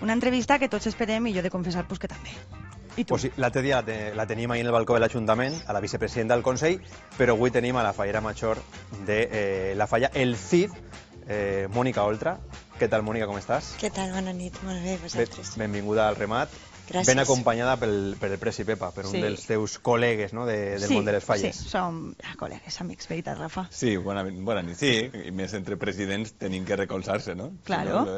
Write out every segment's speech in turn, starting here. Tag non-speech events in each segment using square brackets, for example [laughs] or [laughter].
Una entrevista que tots esperem i jo de confessar pues, que també. I tu? Pues sí, l'altre dia la, la tenim ahir en el balcó de l'Ajuntament, a la vicepresidenta del Consell, però avui tenim a la fallera major de eh, la falla El Cid, eh, Mònica Oltra. Què tal, Mònica, com estàs? Què tal? Bona nit, molt bé, vosaltres. Ben, benvinguda al remat. Gràcies. Ben acompanyada pel, pel Presi Pepa, per un sí. dels teus col·legues no? de, del sí, món de les falles. Sí, som ah, col·legues, amics, veritat, Rafa? Sí, bona, bona nit. Sí, i més entre presidents tenim que recolzar-se, no? Claro. Si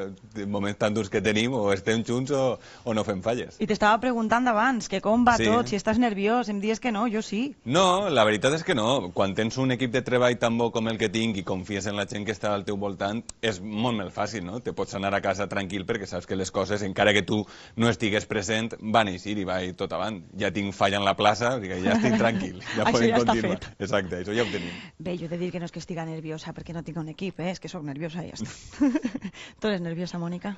no, eh, moments tan durs que tenim, o estem junts o, o no fem falles. I t'estava preguntant abans, que com va sí. tot, si estàs nerviós, em dies que no, jo sí. No, la veritat és que no. Quan tens un equip de treball tan bo com el que tinc i confies en la gent que està al teu voltant, és molt més fàcil, no? Te pots anar a casa tranquil perquè saps que les coses, encara que tu no estigues present, moment va néixer i va dir tot avant. Ja tinc falla en la plaça, digue, ja estic tranquil, [laughs] ja podem ja continuar. Exacte, això ja ho tenim. Bé, jo he de dir que no és que estiga nerviosa perquè no tinc un equip, eh? és que sóc nerviosa i ja està. [laughs] tu eres nerviosa, Mònica?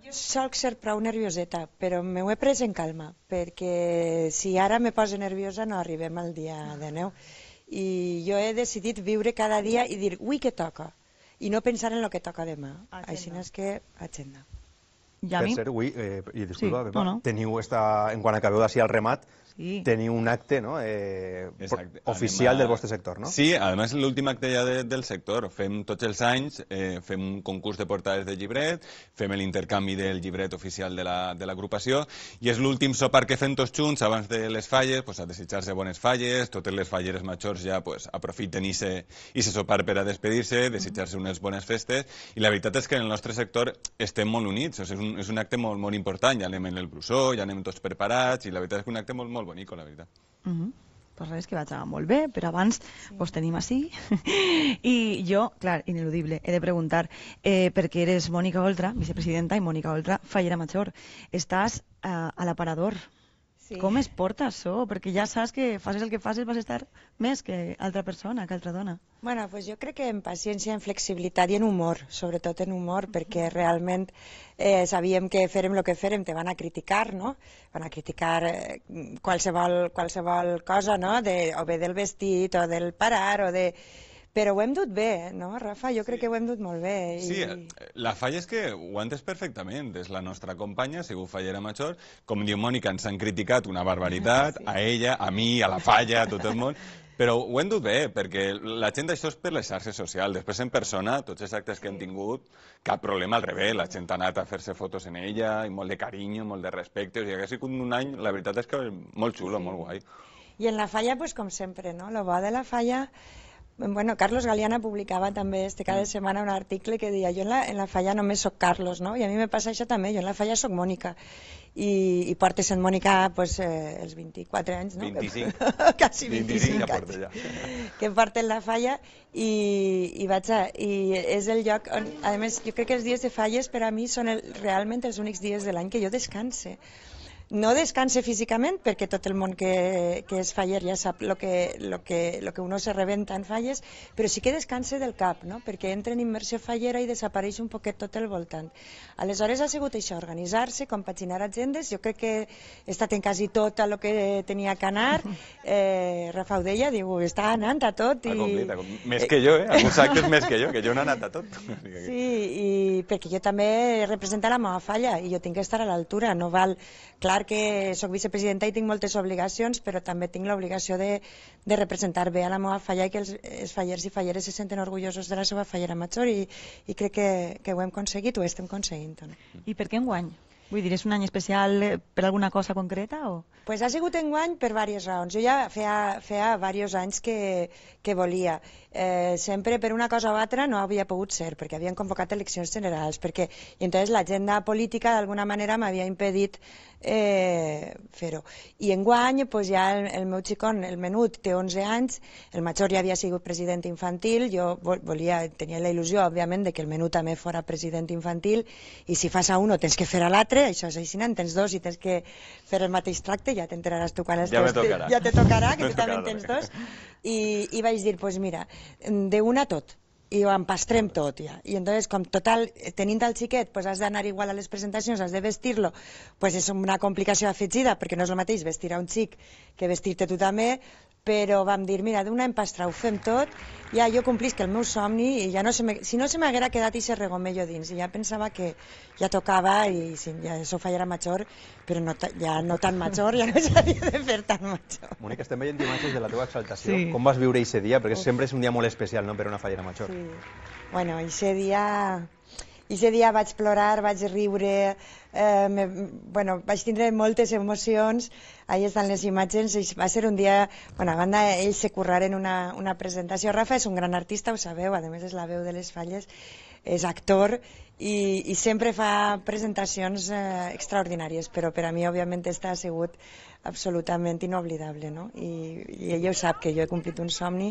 Jo, sóc ser prou nervioseta, però m'ho he pres en calma, perquè si ara me poso nerviosa no arribem al dia de neu. I jo he decidit viure cada dia i dir, ui, que toca? I no pensar en el que toca demà. Agenda. Així és que, agenda. I a per mi... cert, avui, eh, i disculpa, sí, Pepa, no, no. teniu, esta, en quan acabeu d'ací al remat, sí. tenir un acte no? eh, oficial a... del vostre sector, no? Sí, a més l'últim acte ja de, del sector. Fem tots els anys, eh, fem un concurs de portades de llibret, fem l'intercanvi del llibret oficial de l'agrupació la, de i és l'últim sopar que fem tots junts abans de les falles, pues, a desitjar-se bones falles, totes les falleres majors ja pues, aprofiten i se, i se sopar per a despedir-se, mm-hmm. desitjar-se unes bones festes i la veritat és que en el nostre sector estem molt units, o sigui, és, un, és un acte molt, molt important, ja anem en el brusó, ja anem tots preparats i la veritat és que un acte molt, molt molt bonico, la veritat. Uh mhm. -huh. Pues res, que anar molt bé, però abans sí. vos tenim així. [laughs] I jo, clar, ineludible, he de preguntar, eh, perquè eres Mònica Oltra, vicepresidenta, i Mònica Oltra, fallera major. Estàs eh, a l'aparador, Sí. Com es porta això? Perquè ja saps que facis el que facis vas estar més que altra persona, que altra dona. bueno, pues jo crec que en paciència, en flexibilitat i en humor, sobretot en humor, perquè realment eh, sabíem que farem el que farem, te van a criticar, no? Van a criticar eh, qualsevol, qualsevol cosa, no? De, o bé del vestit, o del parar, o de però ho hem dut bé, eh, no, Rafa? Jo sí. crec que ho hem dut molt bé. I... Sí, eh, la falla és que ho ha entès perfectament. És la nostra companya, ha sigut fallera major. Com diu Mònica, ens han criticat una barbaritat, sí. a ella, a mi, a la falla, a tot el món. Però ho hem dut bé, perquè la gent d'això és per les xarxes socials. Després, en persona, tots els actes sí. que hem tingut, cap problema, al revés, la gent ha anat a fer-se fotos en ella, i molt de carinyo, molt de respecte, o sigui, ha sigut un any, la veritat és que molt xulo, sí. molt guai. I en la falla, pues, com sempre, no? Lo bo de la falla bueno, Carlos Galeana publicava també este cada mm. setmana un article que deia jo en la, en la falla només sóc Carlos, no? I a mi me passa això també, jo en la falla sóc Mònica i, i porto sent Mònica pues, eh, els 24 anys, no? 25. [laughs] Quasi 25, 25 ja porto, Ja. Que porto en la falla i, i vaig a, i és el lloc on, a més, jo crec que els dies de falles per a mi són el, realment els únics dies de l'any que jo descanse no descanse físicament, perquè tot el món que, que és faller ja sap el que, lo que, lo que uno se reventa en falles, però sí que descanse del cap, no? perquè entra en immersió fallera i desapareix un poquet tot el voltant. Aleshores ha sigut això, organitzar-se, compaginar agendes, jo crec que he estat en quasi tot el que tenia que anar, [laughs] eh, Rafa ho deia, diu, està anant a tot. I... Eh, més que jo, eh? Alguns actes més que jo, que jo no he anat a tot. [laughs] Sí, i perquè jo també representa la meva falla i jo tinc que estar a l'altura, no val... Clar, que sóc vicepresidenta i tinc moltes obligacions, però també tinc l'obligació de, de representar bé a la meva falla i que els, els fallers i falleres se senten orgullosos de la seva fallera major i, i crec que, que ho hem aconseguit, ho estem aconseguint. No? I per què enguany? Vull dir, és un any especial eh, per alguna cosa concreta? O? Pues ha sigut enguany per diverses raons. Jo ja feia, feia diversos anys que, que volia eh, sempre per una cosa o altra no havia pogut ser, perquè havien convocat eleccions generals, perquè i entonces l'agenda política d'alguna manera m'havia impedit eh, fer-ho. I en guany, pues, ja el, el meu xicón, el menut, té 11 anys, el major ja havia sigut president infantil, jo volia, tenia la il·lusió, òbviament, de que el menut també fora president infantil, i si fas a un tens que fer a l'altre, això és així, en tens dos i tens que fer el mateix tracte, ja t'entraràs tu quan els ja teus... Ja te tocarà, que [laughs] tu també tens dos. I, i vaig dir, doncs pues mira, de una tot i ho empastrem tot ja. I entonces, com total, tenint el xiquet, pues has d'anar igual a les presentacions, has de vestir-lo, pues és una complicació afegida, perquè no és el mateix vestir a un xic que vestir-te tu també, però vam dir, mira, d'un any ho fem tot, ja jo complís que el meu somni i ja no se me, si no se m'haguera quedat i se regomello dins i ja pensava que ja tocava i si, ja això feia era major però no, ja no tan major, ja no [laughs] s'havia de fer tan major Mònica, estem veient imatges de la teva exaltació sí. com vas viure aquest dia? perquè Uf. sempre és un dia molt especial no? per una fallera major sí. bueno, aquest dia i ese dia vaig plorar, vaig riure, eh, me, bueno, vaig tindre moltes emocions. Ahí estan les imatges. I va ser un dia... Bueno, a banda, ells se curraren una, una presentació. Rafa és un gran artista, ho sabeu, a més és la veu de les falles és actor i, i sempre fa presentacions eh, extraordinàries, però per a mi, òbviament, està ha sigut absolutament inoblidable, no? I, i ell ho sap, que jo he complit un somni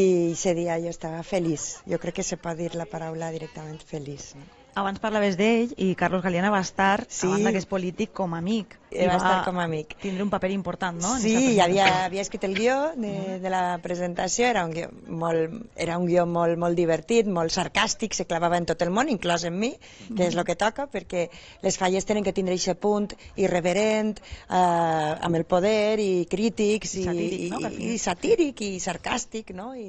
i aquest dia jo estava feliç. Jo crec que se pot dir la paraula directament feliç. No? abans parlaves d'ell i Carlos Galiana va estar, sí. banda que és polític, com a amic. Eh, I va, va estar com a amic. tindre un paper important, no? Sí, i havia, havia escrit el guió de, mm. de la presentació, era un guió, molt, era un guió molt, molt divertit, molt sarcàstic, se clavava en tot el món, inclòs en mi, que és el mm. que toca, perquè les falles tenen que tindre aquest punt irreverent, eh, amb el poder, i crítics, i satíric, no? i, i, satíric i sarcàstic, no? I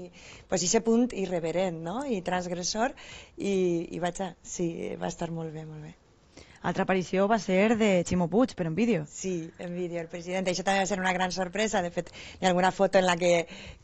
pues, aquest punt irreverent, no? I transgressor, i, i vaig a... Sí, va estar molt bé, molt bé. Altra aparició va ser de Ximo Puig, però en vídeo. Sí, en vídeo, el president. Això també va ser una gran sorpresa. De fet, hi ha alguna foto en la que,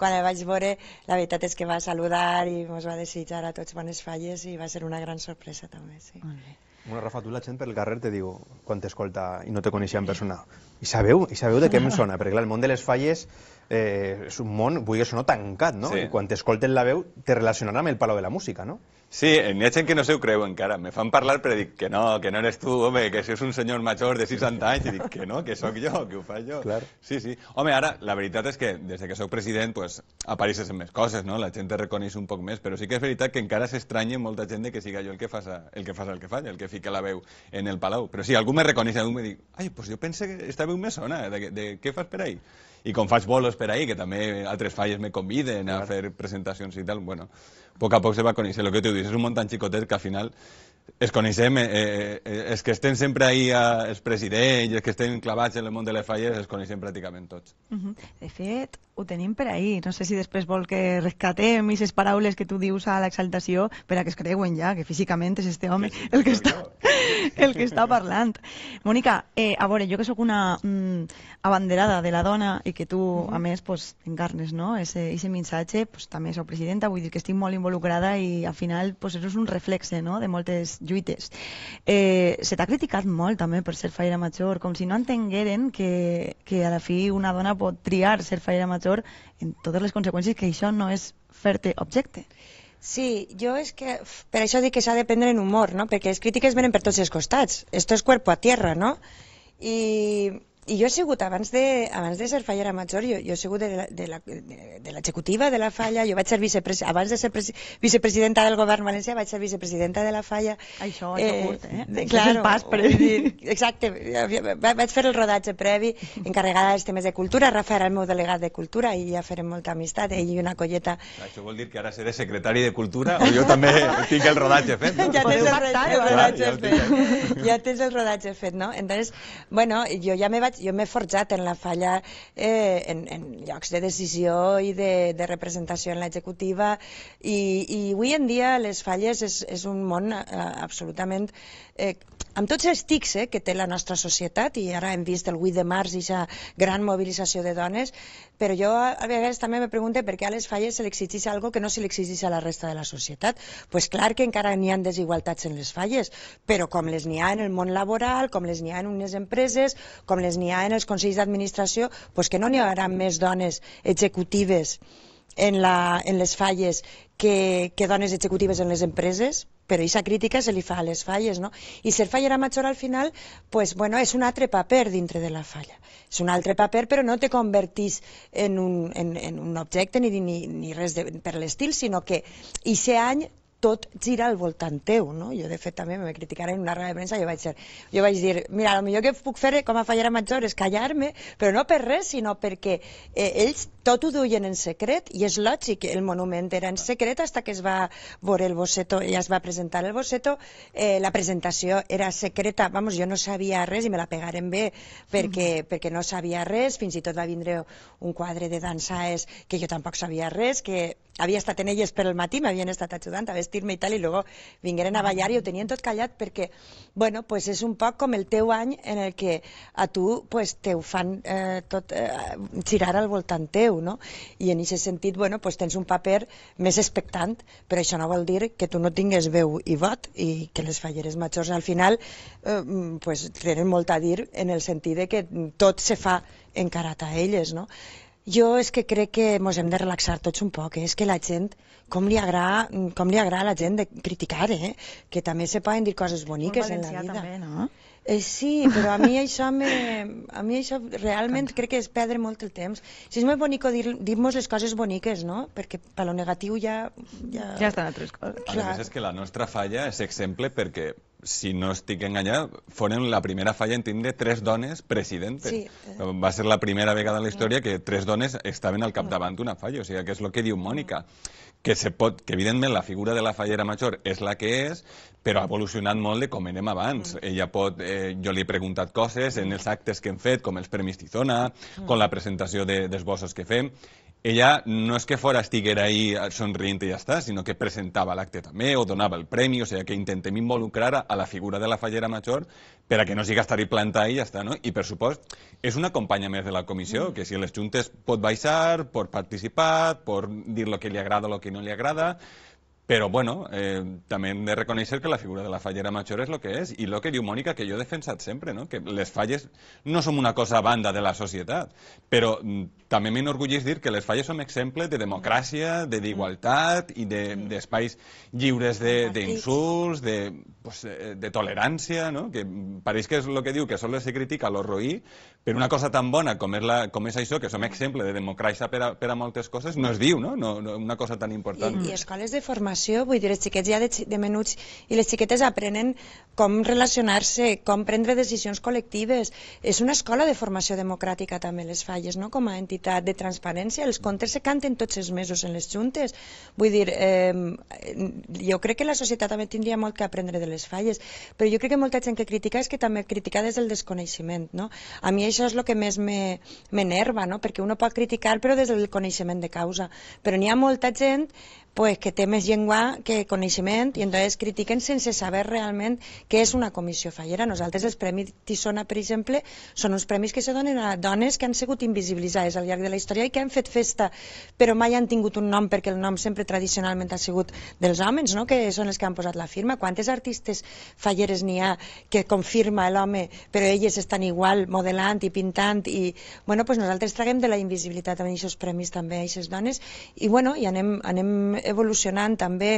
quan el vaig veure, la veritat és que va saludar i ens va desitjar a tots bones falles i va ser una gran sorpresa també, sí. Molt bé. Bueno, Rafa, tu la gent pel carrer te diu, quan t'escolta i no te coneixia en persona, i sabeu, i sabeu de què em sona? Perquè clar, el món de les falles eh, és un món, vulguis o no, tancat, no? Sí. I quan t'escolten la veu, te relacionaran amb el Palau de la Música, no? Sí, eh, n'hi ha gent que no ho creu encara. Me fan parlar, però dic que no, que no eres tu, home, que si és un senyor major de 60 anys, i dic que no, que sóc jo, que ho faig jo. Clar. Sí, sí. Home, ara, la veritat és que des que sóc president, pues, apareixes en més coses, no? La gent te reconeix un poc més, però sí que és veritat que encara s'estranya molta gent de que siga jo el que fas el que fas el que faig, el que fica la veu en el Palau. Però sí, algú me reconeix, algú me diu, ai, pues jo pense que esta veu me sona, de, de, de què fas per ahí? i com faig bolos per ahir, que també altres falles me conviden a fer presentacions i tal, bueno, a poc a poc se va conèixer. El que tu dius, és un muntant xicotet que al final es coneixem, eh, eh, eh els que estem sempre ahí, els presidents, els que estem clavats en el món de les falles, es coneixem pràcticament tots. Uh mhm. -huh. De fet, ho tenim per ahir. No sé si després vol que rescatem aquestes paraules que tu dius a l'exaltació per a que es creuen ja, que físicament és este home el que, està, el que està parlant. Mònica, eh, a veure, jo que sóc una mm, abanderada de la dona i que tu, mhm. a més, pues, encarnes no? ese, ese missatge, pues, també sóc presidenta, vull dir que estic molt involucrada i al final pues, és un reflexe no? de moltes lluites. Eh, se t'ha criticat molt també per ser faire major, com si no entengueren que, que a la fi una dona pot triar ser faire major lector en totes les conseqüències que això no és fer-te objecte. Sí, jo és que per això dic que s'ha de prendre en humor, no? Perquè les crítiques venen per tots els costats. Esto es cuerpo a tierra, no? I i jo he sigut, abans de, abans de ser fallera major, jo, jo he sigut de l'executiva de, de, de la falla, jo vaig ser vicepres, abans de ser vicepresidenta del govern valencià, vaig ser vicepresidenta de la falla. Això, eh, curt, eh? De, eh, claro, és un pas previ. Exacte, vaig fer el rodatge previ, encarregada dels temes de cultura, Rafa era el meu delegat de cultura i ja farem molta amistat, ell i una colleta. Això vol dir que ara seré secretari de cultura o jo també tinc el rodatge fet? No? [laughs] Ja tens el, eh? el rodatge, Clar, fet. Ja, ja tens el rodatge fet, no? Entonces, bueno, jo ja me vaig faig, jo m'he forjat en la falla eh, en, en llocs de decisió i de, de representació en l'executiva i, i avui en dia les falles és, és un món eh, absolutament eh, amb tots els tics eh, que té la nostra societat, i ara hem vist el 8 de març i ja gran mobilització de dones, però jo a vegades també me pregunto per què a les falles se li exigeix algo que no se li exigeix a la resta de la societat. pues clar que encara n'hi ha desigualtats en les falles, però com les n'hi ha en el món laboral, com les n'hi ha en unes empreses, com les n'hi ha en els consells d'administració, pues que no n'hi haurà més dones executives en, la, en les falles que, que dones executives en les empreses? pero aquesta crítica se li fa a les falles, no? I ser fallera major al final, pues, bueno, és un altre paper dintre de la falla. És un altre paper, però no te convertís en un, en, en un objecte ni, ni, ni res de, per l'estil, sinó que aquest any tot gira al voltant teu, no? Jo, de fet, també me criticar en una roda de premsa, jo vaig, ser, jo vaig dir, mira, el millor que puc fer com a fallera major és callar-me, però no per res, sinó perquè eh, ells tot ho duien en secret i és lògic, el monument era en secret fins que es va veure el bosseto i es va presentar el bosseto eh, la presentació era secreta, vamos, jo no sabia res i me la pegaren bé perquè, mm. perquè no sabia res, fins i tot va vindre un quadre de dansaes que jo tampoc sabia res, que havia estat en elles per el matí, m'havien estat ajudant a vestir-me i tal, i després vingueren a ballar i ho tenien tot callat perquè, bueno, pues és un poc com el teu any en el que a tu pues, te ho fan eh, tot eh, girar al voltant teu teu, no? I en aquest sentit, bueno, doncs tens un paper més expectant, però això no vol dir que tu no tingues veu i vot i que les falleres majors al final eh, mm, pues, tenen molt a dir en el sentit de que tot se fa encarat a elles, no? Jo és que crec que ens hem de relaxar tots un poc, eh? és que la gent, com li, agrada, com li agrada a la gent de criticar, eh? que també se poden dir coses boniques en la vida. També, no? Eh, sí, però a mi [laughs] això, me, a mi això realment crec que és perdre molt el temps. Si és molt bonic dir-nos dir les coses boniques, no? Perquè per lo negatiu ja... Ja, ja estan altres coses. A més és que la nostra falla és exemple perquè si no estic enganyat, foren la primera falla en tindre tres dones presidentes. Sí. Va ser la primera vegada en la mm. història que tres dones estaven al mm. capdavant d'una falla, o sigui, que és el que diu Mònica, mm que, se pot, que evidentment la figura de la fallera major és la que és, però ha evolucionat molt de com anem abans. Mm. Ella pot, eh, jo li he preguntat coses en els actes que hem fet, com els Premis Tizona, mm. com la presentació de, dels bossos que fem, ella no és que fora estiguer ahí somrient i ja està, sinó que presentava l'acte també o donava el premi, o sigui que intentem involucrar a la figura de la fallera major per a que no siga estar-hi plantada i ja està, no? I per supost, és una companya més de la comissió, mm. que si les juntes pot baixar, pot participar, pot dir el que li agrada o el que no li agrada, però, bueno, eh, també hem de reconèixer que la figura de la fallera major és el que és, i el que diu Mònica, que jo he defensat sempre, no? que les falles no som una cosa a banda de la societat, però mm, també m'enorgullís dir que les falles són exemple de democràcia, de d'igualtat i d'espais de, lliures d'insults, de, de, pues, eh, de tolerància, no? que pareix que és el que diu, que sols se critica lo roí, però una cosa tan bona com és, la, com és això, que som exemple de democràcia per a, per a moltes coses, no es diu, no? No, no una cosa tan important. I, i escoles de formació relació, vull dir, els xiquets ja de, de menuts i les xiquetes aprenen com relacionar-se, com prendre decisions col·lectives. És una escola de formació democràtica també les falles, no? com a entitat de transparència. Els contes se canten tots els mesos en les juntes. Vull dir, eh, jo crec que la societat també tindria molt que aprendre de les falles, però jo crec que molta gent que critica és que també critica des del desconeixement. No? A mi això és el que més m'enerva, me, no? perquè uno pot criticar però des del coneixement de causa. Però n'hi ha molta gent pues, que té més llengua que coneixement i entonces critiquen sense saber realment què és una comissió fallera. Nosaltres els Premis Tissona, per exemple, són uns premis que se donen a dones que han sigut invisibilitzades al llarg de la història i que han fet festa però mai han tingut un nom perquè el nom sempre tradicionalment ha sigut dels homes, no? que són els que han posat la firma. Quantes artistes falleres n'hi ha que confirma l'home però elles estan igual modelant i pintant i bueno, pues nosaltres traguem de la invisibilitat amb aquests premis també a aquestes dones i bueno, i anem, anem evolucionant també,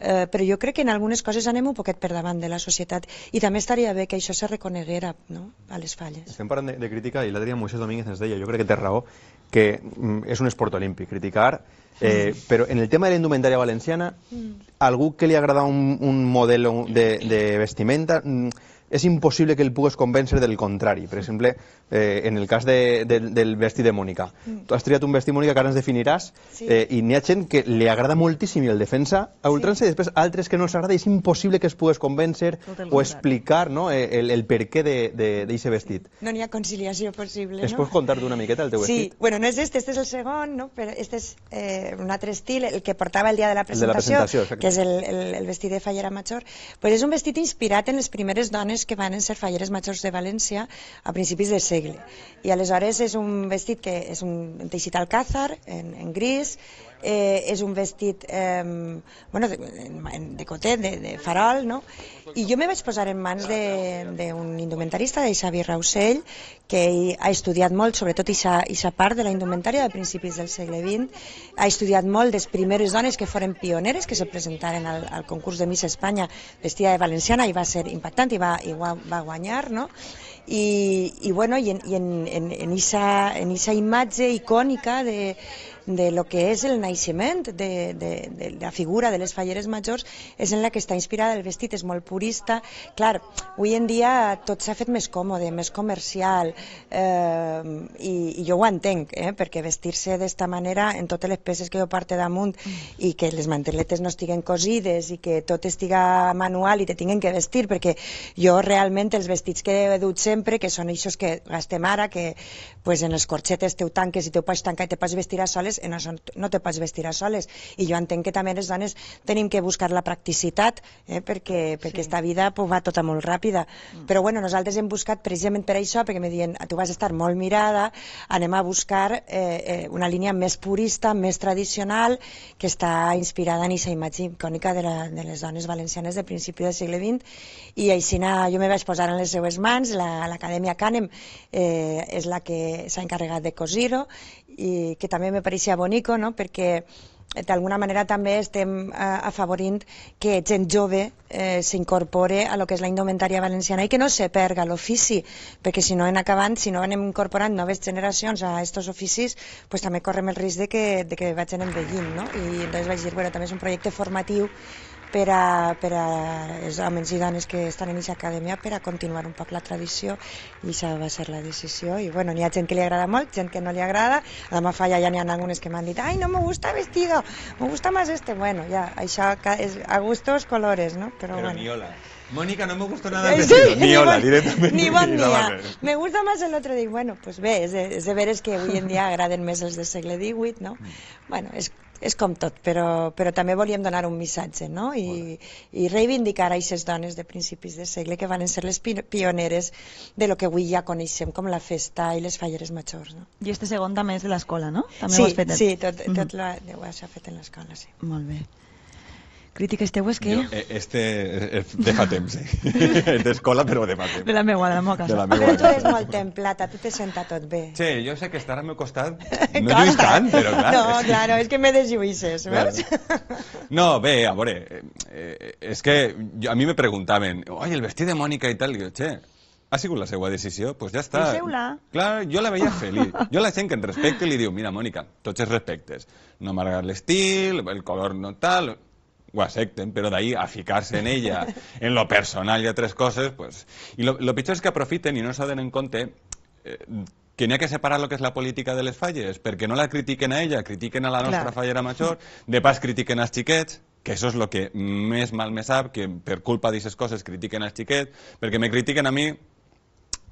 eh, però jo crec que en algunes coses anem un poquet per davant de la societat i també estaria bé que això se reconeguera no? a les falles. Estem parlant de, de crítica i l'altre dia Moisés Domínguez ens deia, jo crec que té raó, que mm, és un esport olímpic, criticar, eh, però en el tema de la indumentària valenciana, mm. algú que li agrada un, un model de, de vestimenta... Mm, és impossible que el pugues convèncer del contrari. Per exemple, eh, en el cas de, de, del vestit de Mònica. Mm. Tu has triat un vestit, Mònica, que ara ens definiràs, sí. eh, i n'hi ha gent que li agrada moltíssim i el defensa a ultrança, sí. i després altres que no els agrada, és impossible que es pugues convèncer o explicar no, eh, el, el per què d'aquest vestit. No n'hi ha conciliació possible, es no? Es pots contar d'una miqueta el teu sí. vestit? Sí, bueno, no és este, este és el segon, no? però este és eh, un altre estil, el que portava el dia de la presentació, de la presentació que és el, el, el vestit de Fallera Major, pues és un vestit inspirat en les primeres dones falleres que van ser falleres majors de València a principis de segle. I aleshores és un vestit que és un teixit alcázar, en, en gris, eh, és un vestit eh, bueno, de, de cotet, de, de farol, no? I jo me vaig posar en mans d'un indumentarista, de Xavi Rausell, que ha estudiat molt, sobretot sa part de la indumentària de principis del segle XX, ha estudiat molt les primeres dones que foren pioneres, que se presentaren al, al concurs de Miss Espanya vestida de valenciana, i va ser impactant, i va, i va guanyar, no? i, i, bueno, i, en, i en, en, en, esa, en esa imatge icònica de, de lo que és el naixement de, de, de la figura de les falleres majors és en la que està inspirada, el vestit és molt purista clar, avui en dia tot s'ha fet més còmode, més comercial eh, i, i jo ho entenc eh, perquè vestir-se d'esta manera en totes les peces que jo parte damunt i que les manteletes no estiguen cosides i que tot estiga manual i te tinguen que vestir perquè jo realment els vestits que he dut sempre, que són aixòs que gastem ara, que pues, en els corxetes teu tanques i teu pas tancar i te pots vestir a soles, en això no te pots vestir a soles. I jo entenc que també les dones tenim que buscar la practicitat, eh, perquè, perquè sí. esta vida pues, va tota molt ràpida. Mm. Però bueno, nosaltres hem buscat precisament per això, perquè me diuen, tu vas estar molt mirada, anem a buscar eh, eh, una línia més purista, més tradicional, que està inspirada en aquesta imatge icònica de, la, de les dones valencianes de principi del segle XX, i així jo me vaig posar en les seues mans la, l'acadèmia Canem eh, és la que s'ha encarregat de cosir-ho i que també me pareixia bonico no? perquè eh, d'alguna manera també estem eh, afavorint que gent jove eh, s'incorpore a lo que és la indumentària valenciana i que no se perga l'ofici, perquè si no en acabant, si no anem incorporant noves generacions a aquests oficis, pues també correm el risc de que, de que vagin envellint, no? I entonces vaig dir, bueno, també és un projecte formatiu per a, per a els homes i dones que estan en aquesta acadèmia per a continuar un poc la tradició i això va ser la decisió i bueno, n'hi ha gent que li agrada molt, gent que no li agrada a la Mafalla ja n'hi ha algunes que m'han dit ai, no me gusta vestido, me gusta más este bueno, ja, això és a gustos colores, no? Però, bueno. bueno. Miola. Mónica, no me gustó nada el sí, ni hola, ni bon, [laughs] Ni bon dia. Me gusta más el otro, dic, bueno, pues bé, és de, és de veres que avui en dia agraden més els del segle XVIII, no? Mm. Bueno, és és com tot, però, però també volíem donar un missatge no? I, i reivindicar a aquestes dones de principis de segle que van ser les pioneres de lo que avui ja coneixem com la festa i les falleres majors. No? I este segon també és de l'escola, no? També sí, ho has fet. Sí, tot, mhm. tot mm -hmm. lo, ho has fet en l'escola, sí. Molt bé crítiques teues que... Jo, eh, este eh, eh, de fa temps, eh? [laughs] [laughs] D'escola, però de fa temps. De la meua, de la meua casa. la meua però tu ets molt a tu te senta tot bé. Sí, jo sé que estarà al meu costat, [laughs] no lluís tant, però clar... No, és claro, és que me deslluïses, veus? No, bé, a veure, eh, és que a mi me preguntaven, oi, el vestit de Mònica i tal, i jo, che, ha sigut la seva decisió, doncs pues ja està. Deixeu-la. Clar, jo la veia feliç. Jo la gent que en respecte li diu, mira, Mònica, tots els respectes. No m'ha l'estil, el color no tal ho accepten, pero de ahí a se en ella, [laughs] en lo personal y otras cosas, pues... Y lo, lo pitjor és que aprofiten i no s'ha en compte eh, que n'hi ha que separar el que és la política de les falles, perquè no la critiquen a ella, critiquen a la nostra Clar. fallera major, de pas critiquen als xiquets, que això és el que més mal me sap, que per culpa d'aquestes coses critiquen als xiquets, perquè me critiquen a mi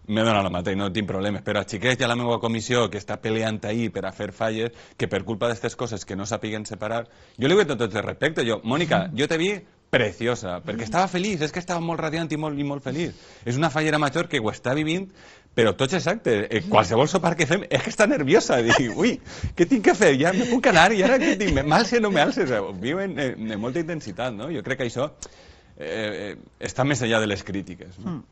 me dona la mata no tinc problemes, però els xiquets i la meva comissió que està peleant ahir per a fer falles, que per culpa d'aquestes coses que no sapiguen separar, jo li vull tot el respecte, jo, Mònica, jo te vi preciosa, perquè estava feliç, és que estava molt radiant i molt, i molt feliç. És una fallera major que ho està vivint, però tots exacte, eh, qualsevol sopar que fem és que està nerviosa, [laughs] dic, ui, què tinc que fer? Ja me puc anar, i ara què tinc? M'alce no m'alce? Viu en, en molta intensitat, no? Jo crec que això eh, eh està més enllà de les crítiques. No? Mm.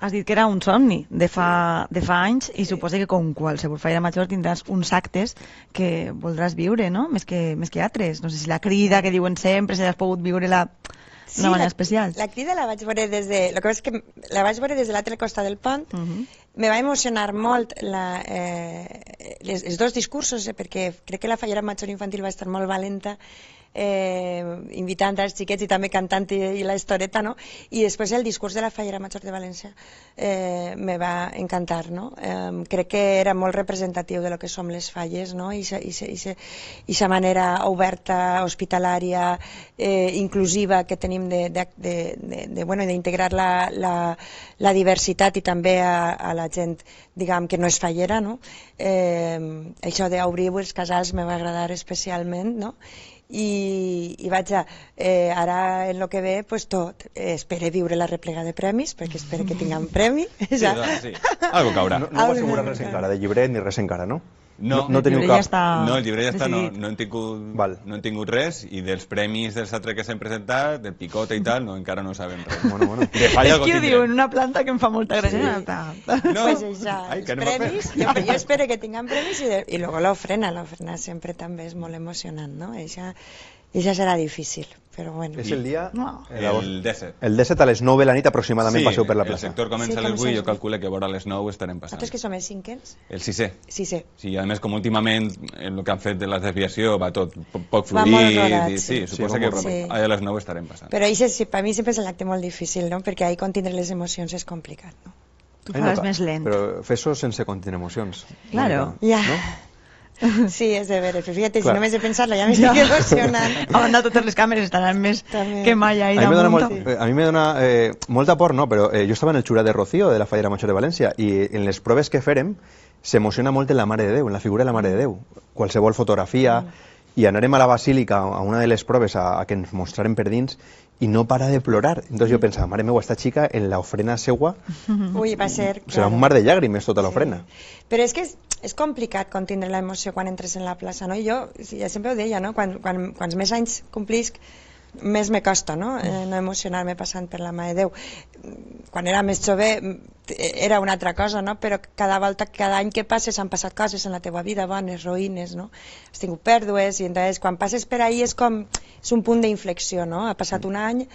Has dit que era un somni de fa, de fa anys i sí. suposa que com qualsevol feina major tindràs uns actes que voldràs viure, no? Més que, més que altres. No sé si la crida que diuen sempre, si has pogut viure la sí, una manera especial. La crida la vaig veure des de... El que és que la vaig veure des de l'altra costa del pont. Uh mhm. -huh. Me va emocionar molt la, eh, les, els dos discursos, eh, perquè crec que la fallera major infantil va estar molt valenta eh, invitant els xiquets i també cantant i, i la historieta, no? I després el discurs de la Fallera Major de València eh, me va encantar, no? Eh, crec que era molt representatiu de lo que som les falles, no? I aquesta manera oberta, hospitalària, eh, inclusiva que tenim de, de, de, de, de bueno, d'integrar la, la, la diversitat i també a, a la gent, diguem, que no és fallera, no? Eh, això d'obrir els casals me va agradar especialment, no? i, i vaja, eh, ara en el que ve, pues, tot, eh, espere viure la replega de premis, perquè espere que tinguem premi. [laughs] Sí, ja. sí. Algo caurà. No, no ho assegura res encara, de llibret ni res encara, no? No, no, no teniu cap... Ja està no, el llibre ja està, no, no, hem tingut, Val. no hem tingut res, i dels premis dels altres que s'han presentat, del picota i tal, no, encara no sabem res. Bueno, bueno. De falla és que ho en una planta que em fa molta gràcia. Sí. No. Pues Ai, que premis, jo, jo espero que tinguin premis i, de, i després l'ofrena, l'ofrena sempre també és molt emocionant, no? Eixa, eixa serà difícil però bueno. És el dia... No. Eh, el 17. El 17 a les 9 de la nit aproximadament sí, passeu per la plaça. el sector comença sí, a les 8 i jo calcule que a vora les 9 estarem passant. Nosaltres que som els cinquens? El sisè. Sisè. Sí, a més com últimament el que han fet de la desviació va tot poc fluir. Va molt rodat, sí, sí, suposa sí, que sí. a les 9 estarem passant. Però això, sí, per mi sempre és un acte molt difícil, no? perquè ahir contindre les emocions és complicat. No? Tu faràs més lent. Però fes-ho sense contenir emocions. Claro. No? Ja. Yeah. No? [laughs] Sí, es de veres. fíjate, Clar. si només he pensat la ja m'estic emocionant. [laughs] A banda, totes les càmeres estaran més També. que mai ahir damunt. Molt, sí. Eh, a mi me dona eh, molta por, no, però eh, jo estava en el xurat de Rocío, de la Fallera Major de València, i en les proves que fèrem s'emociona molt en la Mare de Déu, en la figura de la Mare de Déu. Qualsevol fotografia, mm. i anarem a la Basílica, a una de les proves, a, a que ens mostrarem per dins, y no para de plorar. Entonces yo pensaba, madre mía, esta chica en la ofrena segua. Uy, va a ser. Será claro. un mar de lágrimas toda la sí. ofrena. Pero es que és complicat contindre l'emoció quan entres en la plaça, no? I jo, ja sempre ho deia, no? Quan, quan, quants més anys complisc, més me costa no, eh, no emocionar-me passant per la mà de Déu. Quan era més jove eh, era una altra cosa, no? però cada volta, cada any que passes han passat coses en la teva vida, bones, roïnes, no? has tingut pèrdues i entonces quan passes per ahir és com és un punt d'inflexió, no? ha passat un any i,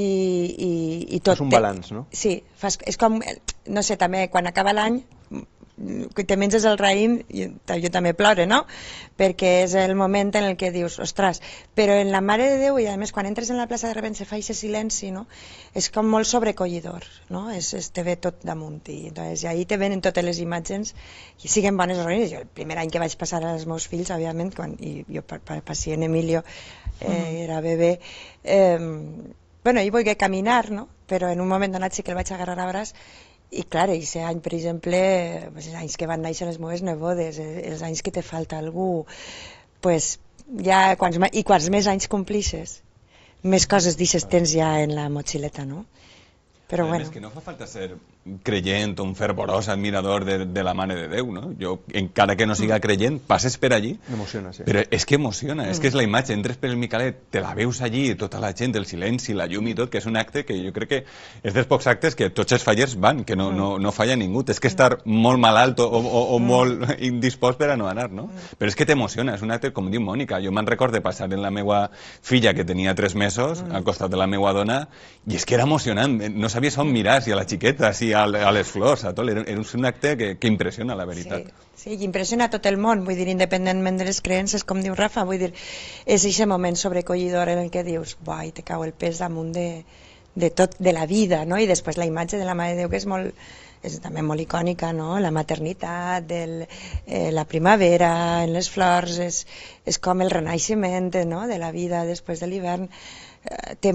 i, i tot... És un balanç, no? Sí, fas, és com, no sé, també quan acaba l'any que te menges el raïm, jo també plore, no? Perquè és el moment en el que dius, ostres, però en la Mare de Déu, i a més quan entres en la plaça de Reben se fa aquest silenci, no? És com molt sobrecollidor, no? És, és, te ve tot damunt, i, entonces, i ahir te venen totes les imatges, i siguen bones reunions. Jo el primer any que vaig passar als meus fills, òbviament, quan, i jo pacient Emilio eh, mm-hmm. era bebè, eh, bueno, ell volia caminar, no? però en un moment donat sí que el vaig agarrar a braç i clar, aquest any, per exemple, els anys que van néixer les meves nebodes, eh, els anys que te falta algú, pues, ja, quants, i quants més anys complixes, més coses d'aixes tens ja en la motxileta, no? Però Però bueno. És que no fa falta ser creient, un fervorós admirador de, de la Mare de Déu, no? Jo, encara que no siga mm. creient, passes per allí... Emociona, sí. Però és que emociona, mm. és que és mm. la imatge, entres per el Micalet, te la veus allí, tota la gent, el silenci, la llum i tot, que és un acte que jo crec que és dels pocs actes que tots els fallers van, que no, mm. no, no falla ningú. Tens que mm. estar molt malalt o, o, o mm. molt [laughs] indispost per a no anar, no? Mm. Però és que t'emociona, és un acte, com diu Mònica, jo me'n record de passar en la meva filla, que tenia 3 mesos, mm. al costat de la meva dona, i és que era emocionant, no sabies on mirar, si a la xiqueta, si a a, a les flors, a tot. És un acte que, que impressiona, la veritat. Sí, sí, impressiona tot el món, vull dir, independentment de les creences, com diu Rafa, vull dir, és aquest moment sobrecollidor en el que dius, uai, te cau el pes damunt de, de tot, de la vida, no? I després la imatge de la Mare de Déu, que és molt és també molt icònica, no? la maternitat, del, eh, la primavera, en les flors, és, és com el renaixement eh, no? de la vida després de l'hivern. Eh, té,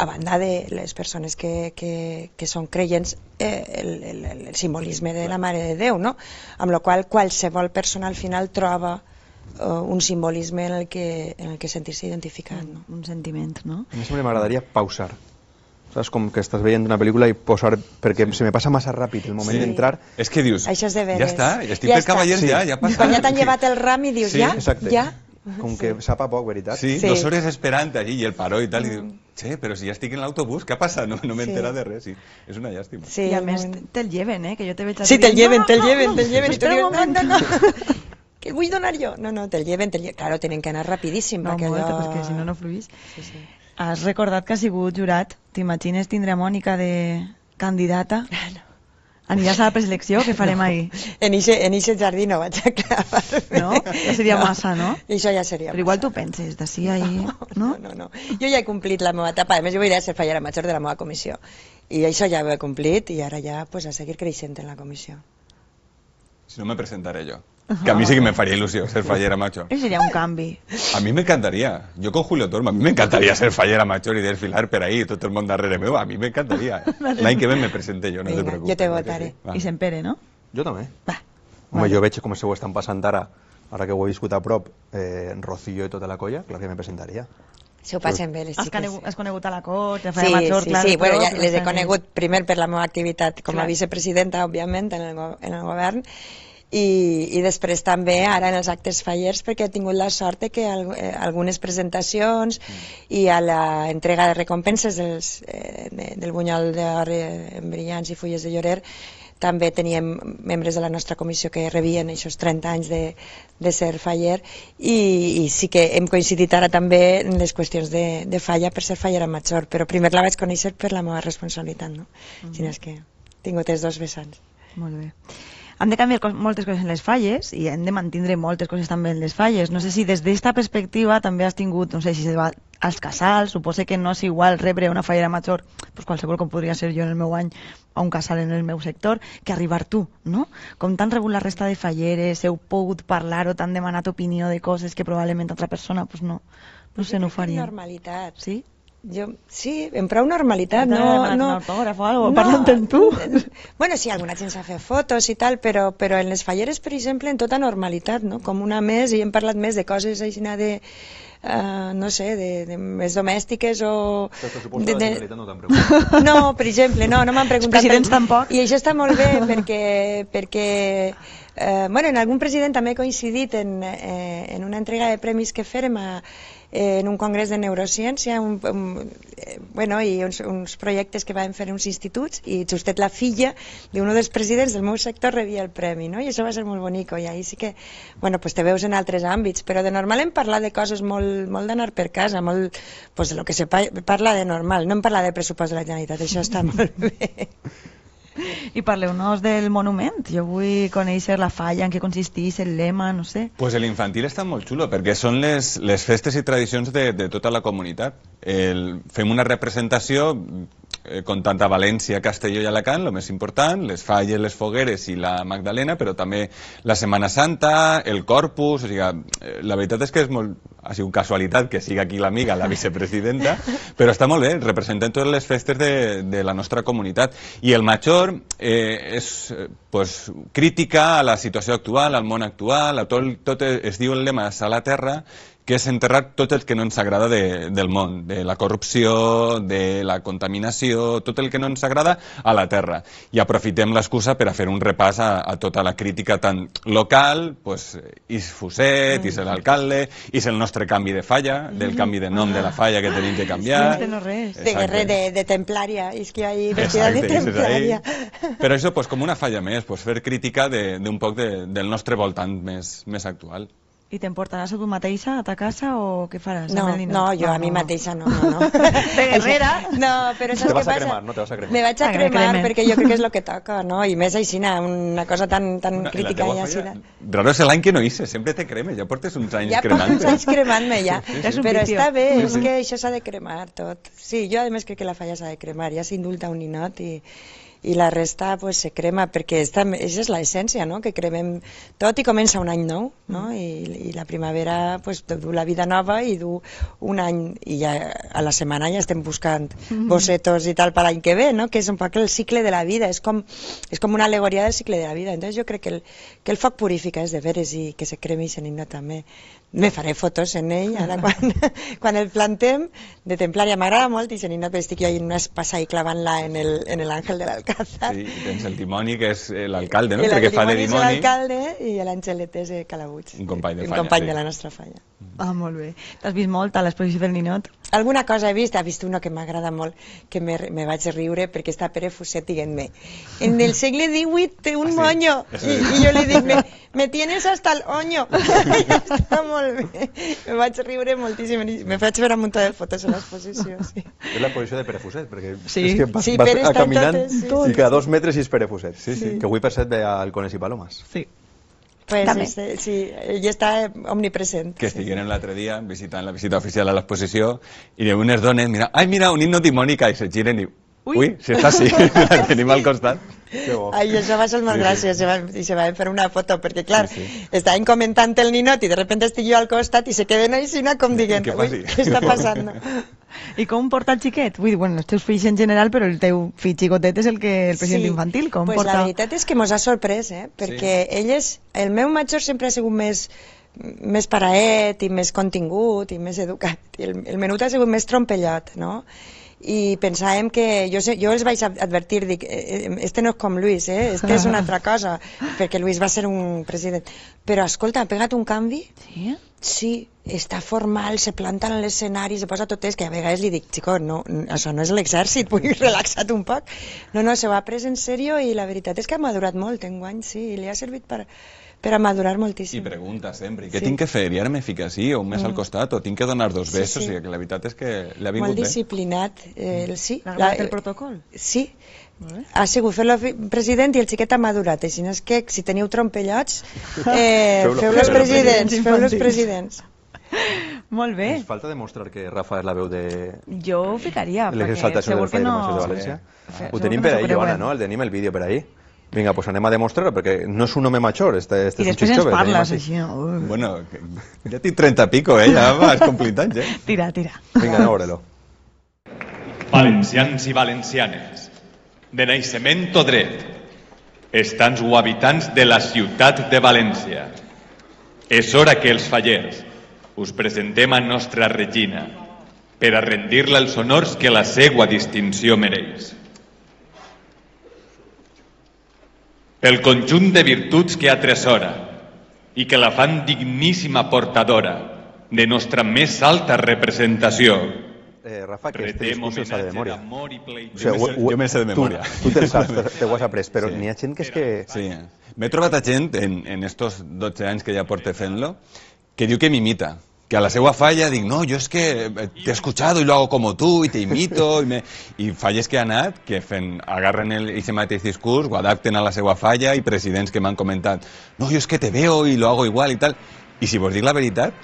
a banda de les persones que, que, que són creients, eh, el, el, el simbolisme de la Mare de Déu, no? amb la qual qualsevol persona al final troba eh, un simbolisme en el que, en el que sentir-se identificat. No? Un sentiment, no? A mi sempre m'agradaria pausar. Saps? Com que estàs veient una pel·lícula i posar... Perquè se me passa massa ràpid el moment sí. d'entrar. És que dius... Això és de veres. Ja està, ja estic ja per cavallers, sí. ja, ja passa. Quan ja t'han llevat el ram i dius, sí. ja, Exacte. ja, com que sap a poc, veritat? Sí, sí. dues hores esperant allí i el paró i tal, i diu, mm. che, però si ja estic en l'autobús, què passa? No, no m'he sí. de res, sí. és una llàstima. Sí, I a més te'l lleven, eh, que jo te veig... Sí, te'l lleven, te'l lleven, te'l lleven, i tu dius, no, no, no, [laughs] que vull donar jo. No, no, te'l lleven, te'l lleven. Claro, tenen que anar rapidíssim. No, perquè molt, allò... perquè si no, no fluís. Sí, sí. Has recordat que ha sigut jurat. T'imagines tindre a Mònica de candidata? [laughs] No Aniràs a la preselecció? Què farem no. ahir? En ixe, en ixe jardí no vaig a clavar -me. No? Ja seria no. massa, no? Això ja seria Però igual massa. tu penses, d'ací si ahir... No, no, no, no. Jo ja he complit la meva etapa. A més, jo vull ser fallera major de la meva comissió. I això ja ho he complit i ara ja pues, a seguir creixent en la comissió. Si no, me presentaré jo. Que a mí sí que me faría ilusión ser fallera macho. Eso sería un cambio. A mí me encantaría. Yo con Julio Torma, a mí me encantaría ser fallera macho y desfilar por ahí, todo el mundo arrere meu, a mí me encantaría. [laughs] Nadie que me, me presente yo, no Venga, te preocupes. Jo te votaré. I empere, no? Jo també. Va. Home, vale. jo veig com s'ho estan passant ara, ara que ho he viscut a prop, eh, Rocío i tota la colla, clar que me presentaria. ho passen bé, les xiques. Conegut, has conegut a la cort, a sí, major, sí, clar, sí, bueno, ja les he conegut primer per la meva activitat com a vicepresidenta, òbviament, en el, en el govern, i, i després també ara en els actes fallers perquè he tingut la sort que al, eh, algunes presentacions mm. i a la entrega de recompenses dels, eh, de, del Bunyol d'Or eh, en Brillants i Fulles de Llorer també teníem membres de la nostra comissió que rebien aquests 30 anys de, de ser faller i, i sí que hem coincidit ara també en les qüestions de, de falla per ser fallera major, però primer la vaig conèixer per la meva responsabilitat, no? Mm -hmm. Si no és que tinc tres dos vessants. Molt bé hem de canviar moltes coses en les falles i hem de mantindre moltes coses també en les falles. No sé si des d'aquesta perspectiva també has tingut, no sé si es va als casals, suposa que no és igual rebre una fallera major, pues qualsevol com podria ser jo en el meu any, a un casal en el meu sector, que arribar tu, no? Com t'han rebut la resta de falleres, heu pogut parlar o t'han demanat opinió de coses que probablement altra persona pues no, no sé, no ho faria. Normalitat. Sí? Jo, sí, en prou normalitat, no... no... no, no, o algo, no. parlant amb tu. Eh, bueno, sí, alguna gent s'ha fet fotos i tal, però, però en les falleres, per exemple, en tota normalitat, no? Com una més, i hem parlat més de coses així de... Uh, no sé, de, de més domèstiques o... De, de... no No, per exemple, no, no m'han preguntat. Els presidents per... tampoc. I això està molt bé perquè, perquè eh, bueno, en algun president també he coincidit en, eh, en una entrega de premis que fèrem a, eh, en un congrés de neurociència un, un, eh, bueno, i uns, uns projectes que vam fer uns instituts i justet la filla d'un dels presidents del meu sector rebia el premi no? i això va ser molt bonic i ahir sí que bueno, pues te veus en altres àmbits però de normal hem parlat de coses molt, molt d'anar per casa molt pues, de lo que se parla de normal no hem parlat de pressupost de la Generalitat això està [laughs] molt bé i parleu-nos del monument. Jo vull conèixer la falla, en què consistís, el lema, no sé. Pues el infantil està molt xulo, perquè són les, les festes i tradicions de, de tota la comunitat. El, fem una representació eh, con tanta València, Castelló i Alacant, lo més important, les falles, les fogueres i la Magdalena, però també la Setmana Santa, el Corpus, o sigui, eh, la veritat és que és molt, ha sigut casualitat que siga aquí la amiga, la vicepresidenta, [laughs] però està molt bien, representa totes les festes de, de la nostra comunitat. I el major eh, és pues, crítica a la situació actual, al món actual, a tot, tot es, es diu el lema a la Terra, que és enterrar tot el que no ens agrada de, del món, de la corrupció, de la contaminació, tot el que no ens agrada a la Terra. I aprofitem l'excusa per a fer un repàs a, a tota la crítica tant local, pues, és Fuset, és mm. l'alcalde, és el nostre canvi de falla, del mm. canvi de nom de la ah. falla que tenim que canviar. Sí, no De guerrer de, de templària, és que ahí vestida de templària. Però això, pues, com una falla més, pues, fer crítica d'un poc de, del nostre voltant més, més actual. I t'emportaràs a tu mateixa a ta casa o què faràs? No, no, jo a mi mateixa no. no, no. [laughs] De guerrera? No, però saps què passa? Cremar, no te vas a cremar. Me vaig a ah, cremar perquè jo crec que és el que [laughs] toca, no? I més així, una cosa tan, tan una, crítica i així. Raro és l'any que no hice, sempre te cremes, ja portes uns anys cremant-te. Ja porto uns anys cremant-me ja, [laughs] sí, sí, sí. però està bé, sí, sí. és que això s'ha de cremar tot. Sí, jo a més crec que la falla s'ha de cremar, ja s'indulta un ninot i, i la resta pues, se crema, perquè esta, és l'essència, no? que cremem tot i comença un any nou, no? Mm. I, i la primavera pues, du la vida nova i du un any, i ja a la setmana ja estem buscant mm-hmm. bocetos i tal per l'any que ve, no? que és un poc el cicle de la vida, és com, és com una alegoria del cicle de la vida, entonces jo crec que el, que el foc purifica és de veres i que se cremi i se també me faré fotos en ell ara quan, [laughs] quan el plantem de templària m'agrada molt i Genina, però estic jo allà en una espasa i clavant-la en el, en l'Àngel de l'Alcázar sí, i tens el dimoni que és eh, l'alcalde no? I perquè fa de dimoni l'alcalde i l'Angelet és eh, Calabuig un company de, un falla, company sí. de la nostra falla mm. ah, molt bé, t'has vist molt a l'exposició del Ninot? alguna cosa he vist, ha vist una que m'agrada molt que me, me vaig riure perquè està Pere Fuset dient-me en el segle XVIII té un ah, sí? monyo I, i jo li dic [laughs] me tienes hasta el oño. ja [laughs] està molt bé. Me vaig riure moltíssim. Me vaig veure un munt de fotos [laughs] a l'exposició, sí. És la posició de Pere Fuset, perquè sí. és que vas, sí, vas a caminant totes, sí. i cada dos metres és Pere Fuset. Sí, sí. sí. Que avui per set ve a Alcones i Palomas. Sí. Pues També. Sí, sí, ell està omnipresent. Que sí. l'altre dia visitant la visita oficial a l'exposició i de unes dones, mira, ai, mira, un himno de Mònica, i se giren i... Ui, Ui si està així, la [laughs] tenim al costat. Ai, això va ser molt sí, gràcies, sí. i se va a una foto, perquè clar, sí, estàvem comentant el ninot i de repente estic jo al costat i se queden així, sin una com dient, què, què està passant? [laughs] I com porta el xiquet? Vull dir, bueno, els teus fills en general, però el teu fill xicotet és el que el president sí. infantil, com pues porta? La veritat és que mos ha sorprès, eh? perquè sí. ell és, el meu major sempre ha sigut més més paraet i més contingut i més educat. I el, el menut ha sigut més trompellat, no? i pensàvem que... Jo, sé, jo els vaig advertir, dic, eh, eh, este no és com Luis, eh? este és una altra cosa, [laughs] perquè Luis va ser un president. Però escolta, ha pegat un canvi? Sí? Sí, està formal, se planta en l'escenari, se posa tot és, que a vegades li dic, xico, no, això no és l'exèrcit, [laughs] vull relaxa't un poc. No, no, se va pres en sèrio i la veritat és que ha madurat molt guany, sí, i li ha servit per per a madurar moltíssim. I pregunta sempre, què sí. tinc que fer? I ara me fica així, o un mes mm. al costat, o tinc que donar dos besos? Sí, sí. O sigui, que la veritat és que l'ha vingut Molt bé. Molt disciplinat, eh, el mm. sí. L'ha el protocol? Sí, ha sigut fer-lo president i el xiquet ha madurat. Així és que, si teniu trompellots, eh, [laughs] feu-los feu presidents, feu-los presidents. [laughs] Molt bé. Ens falta demostrar que Rafa és la veu de... Jo ho ficaria, perquè segur que no... De València. Sí. Ho tenim per ahir, Joana, no? El tenim el vídeo per ahir. Vinga, doncs pues anem a demostrar-ho, perquè no és un home major, este, este I és un xic jove. I després ens parles, així. Ui. Bueno, ja tinc 30 pico, eh? Ja vas complint anys, eh? Tira, tira. Vinga, anem a veure-lo. Valencians i valencianes, de naixement o dret, estants o habitants de la ciutat de València. És hora que els fallers us presentem a nostra Regina per a rendir-la els honors que la seua distinció mereix. pel conjunt de virtuts que atresora i que la fan digníssima portadora de nostra més alta representació. Eh, Rafa, que este discurso s'ha de memòria. O sigui, ho, ho, jo me sé de memòria. Tu, tu te'l saps, [laughs] te ho has après, però sí. n'hi ha gent que és que... Sí. M'he trobat a gent en, en estos 12 anys que ja porte fent-lo que diu que m'imita que a la seva falla dic, no, jo és que eh, t'he escuchado i lo hago como tu i te imito i, me... I falles que ha anat que fent, agarren el, ese mateix discurs, ho adapten a la seva falla i presidents que m'han comentat, no, jo és que te veo i lo hago igual i tal. I si vos dic la veritat,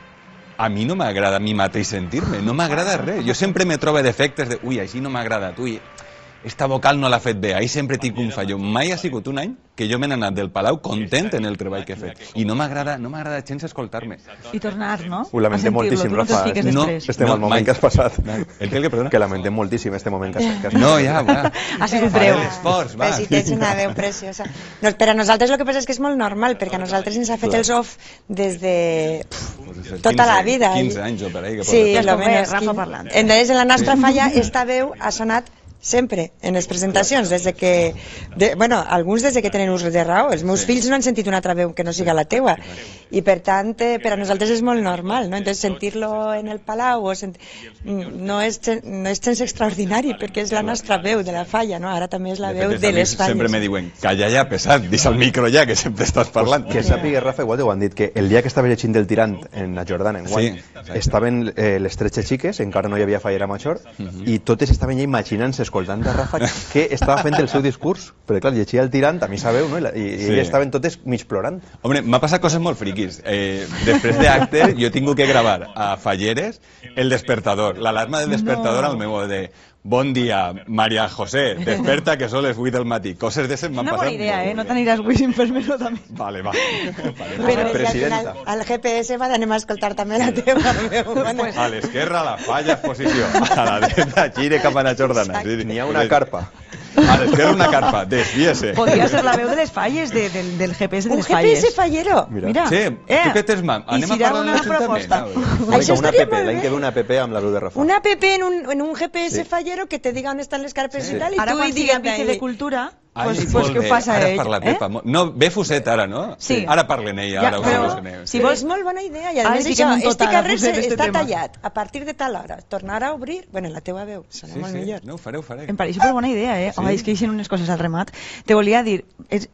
a mi no m'agrada a mi mateix sentir-me, no m'agrada res. Jo sempre me trobo defectes de, ui, així no m'agrada tu. I esta vocal no l'ha fet bé, ahir sempre tinc un fallo. Mai ha sigut un any que jo me n'he anat del Palau content en el treball que he fet. I no m'agrada no m'agrada gens escoltar-me. I tornar, no? Ho lamentem moltíssim, Rafa. Eh? No, este no, moment mai. que has passat. El que, el que, perdona? que lamentem moltíssim este moment que has, eh. que has No, ja, va. Ha sigut breu. L'esforç, va. si tens una veu preciosa. No, per a nosaltres el que passa és que és molt normal, perquè a nosaltres ens ha fet els off des de... tota la vida. 15 anys o per ahí. Que sí, almenys. Rafa parlant. Entonces, en la nostra falla, esta veu ha sonat sempre, en les presentacions, des de que... De, bueno, alguns des de que tenen ús de raó, els meus fills no han sentit una altra veu que no siga la teua, i per tant, eh, per a nosaltres és molt normal, no? Entonces, sentir-lo en el Palau o sent... Mm, no, és, no és gens extraordinari, perquè és la nostra veu de la falla, no? Ara també és la veu de les falles. Sempre me diuen, calla ja, pesat, dis al micro ja, que sempre estàs parlant. Que sàpiga, Rafa, igual t'ho han dit, que el dia que estava llegint del tirant en la Jordana, en guany, sí. estaven eh, les 13 xiques, encara no hi havia fallera major, uh mhm. -huh. i totes estaven ja imaginant-se escoltant de Rafa, que estava fent el seu discurs, però clar, llegia el tirant, a mi sabeu, no? I, i sí. estaven totes mig plorant. Hombre, m'ha passat coses molt friquis. Eh, després d'acte, jo tinc que gravar a Falleres el despertador, l'alarma del despertador no. al meu de Bon dia, Maria José. Desperta, que són les 8 del matí. Coses de set m'han no És Una bona idea, eh? No t'aniràs avui infermero també. Vale, va. Vale, Però si presidenta. Al, al GPS va anem a escoltar també la teva. [laughs] Pues... A l'esquerra la falla exposició. A la dreta gire cap a la Jordana. N'hi ha una carpa. Parecer una carpa, desvíese. Podría ser la veu de les falles, de, del, del GPS de un Un GPS fallero. Mira. Mira. Sí, eh. tu te es mam? Anem a una proposta. la hay una app, la que ve una app amb la de Rafa. Una app en un, en un GPS fallero que te diga dónde están las carpes y tal, Y Ara, tu dice de cultura... Ai, pues, pues què ho passa ara ell? Parla, eh? Pepa. No, ve Fuset ara, no? Sí. Ara parlen ella. Ja, ara però, però, si vols, molt bona idea. I a més, això, este carrer Fuset, este està tema. tallat. A partir de tal hora, tornarà a obrir... Bueno, la teva veu, serà sí, molt sí. millor. No, ho faré, ho faré. Em pareix una bona idea, eh? Sí. Home, és que deixen unes coses al remat. Te volia dir,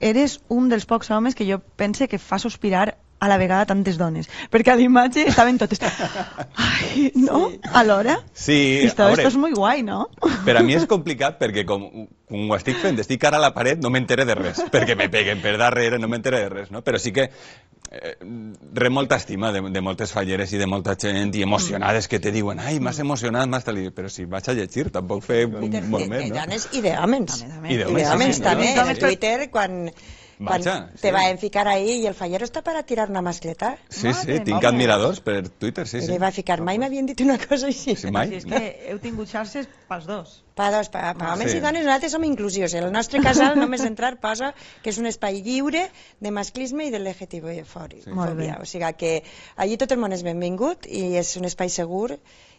eres un dels pocs homes que jo pense que fa sospirar a la vegada tantes dones, perquè a l'imatge estaven totes... Ai, no? Sí. Alhora? Sí. Esto, a veure, esto és es molt guai, no? Per a mi és complicat perquè com, com ho estic fent, estic cara a la paret, no m'enteré de res, perquè me peguen per darrere, no m'enteré de res, no? Però sí que eh, rep molta estima de, de moltes falleres i de molta gent i emocionades que te diuen ai, m'has emocionat, m'has tal... Però si vaig a llegir, tampoc fer un moment, no? De dones i d'hòmens. I d'hòmens, sí, sí, també. Sí, no? En Twitter, quan Vaya, te sí. va a ficar ahí i el fallero per a tirar una mascleta. Sí, Madre sí, tinc admiradors per Twitter, sí, sí. I va ficar, mai m'havien dit una cosa així. Sí, mai. Sí, és que heu tingut xarxes pels dos. Pa dos, pa, pa homes sí. i dones, nosaltres som inclusius. El nostre casal [laughs] només entrar posa que és un espai lliure de masclisme i de LGTB Sí. Molt bé. O sigui que allí tot el món és benvingut i és un espai segur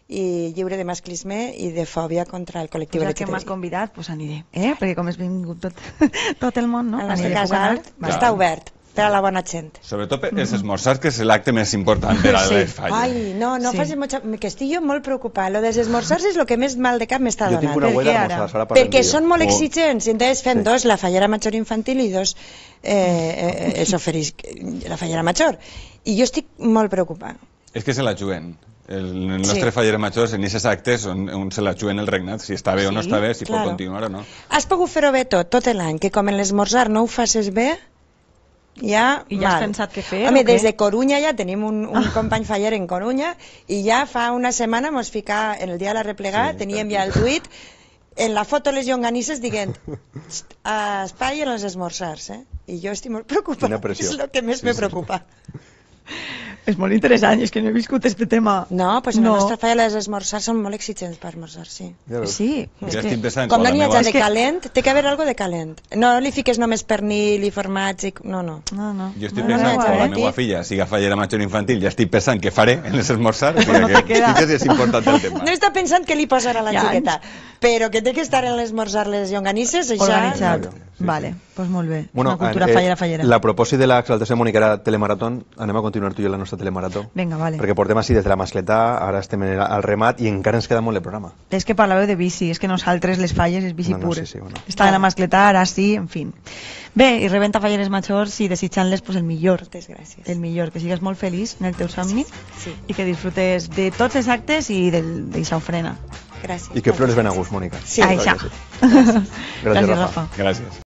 i lliure de masclisme i de fòbia contra el col·lectiu pues doncs Ja que m'has convidat, doncs pues aniré, eh? perquè com és vingut tot, [laughs] tot el món, no? El nostre cas art està obert per a la bona gent. Sobretot per mhm. els esmorzars, que és l'acte més important per a sí. les falles. Ai, no, no sí. faci molta... Que estic jo molt preocupat. Lo dels esmorzars és el que més mal de cap m'està donant. Jo tinc una abuela hermosa, ara parlem Perquè són molt exigents, i entonces fem sí. dos, la fallera major infantil i dos eh, eh, eh els oferisc, la fallera major. I jo estic molt preocupat. És que se la juguen el, el nostre sí. faller major en aquests actes on, on se la juguen el regnat, si està bé sí, o no està bé, si claro. pot continuar o no. Has pogut fer-ho bé tot, tot l'any, que com en l'esmorzar no ho facis bé, ja, I ja has pensat què fer? Home, des de Corunya ja tenim un, un ah. company faller en Corunya i ja fa una setmana mos fica en el dia de la replega, sí, teníem ja el tuit en la foto les llonganisses dient espai en els esmorzars, eh? I jo estic molt preocupada, [laughs] és el que més sí, me preocupa. Sí. És molt interessant, és que no he viscut aquest tema. No, pues no. la nostra feia les esmorzars són molt exigents per esmorzar, sí. Ja sí. Ja és que, com no n'hi haja de que... calent, té que haver algo de calent. No li fiques només pernil i formatge, i... no, no. no, no. Jo estic no, pensant, no, quan la eh? meva filla siga fallera major infantil, ja estic pensant què faré en les esmorzars, o sigui que és important el tema. No està pensant què li posarà la xiqueta, però que té que estar en l'esmorzar les llonganisses, ja... Organitzat. Sí, vale, doncs sí. pues molt bé. Bueno, Una cultura eh, fallera, fallera. La propòsit de l'exaltació de Mònica era telemaratón, anem a continuar tu i la nostra telemarató? Vinga, vale. Perquè portem així des de la mascletà, ara estem al remat i encara ens queda molt el programa. És que parlàveu de bici, és que nosaltres les falles és bici no, no, pura. Sí, sí, bueno. Està a la mascletà, ara sí, en fi. Bé, i rebenta falleres majors i desitjant-les pues, el millor. Moltes gràcies. El millor, que sigues molt feliç en el teu somni sí. i que disfrutes de tots els actes i d'aquesta ofrena. Gràcies. I que flores ben a gust, Mònica. Sí. Ah, això. Gràcies. [laughs] Gràcies, Gràcies, Rafa. Gràcies.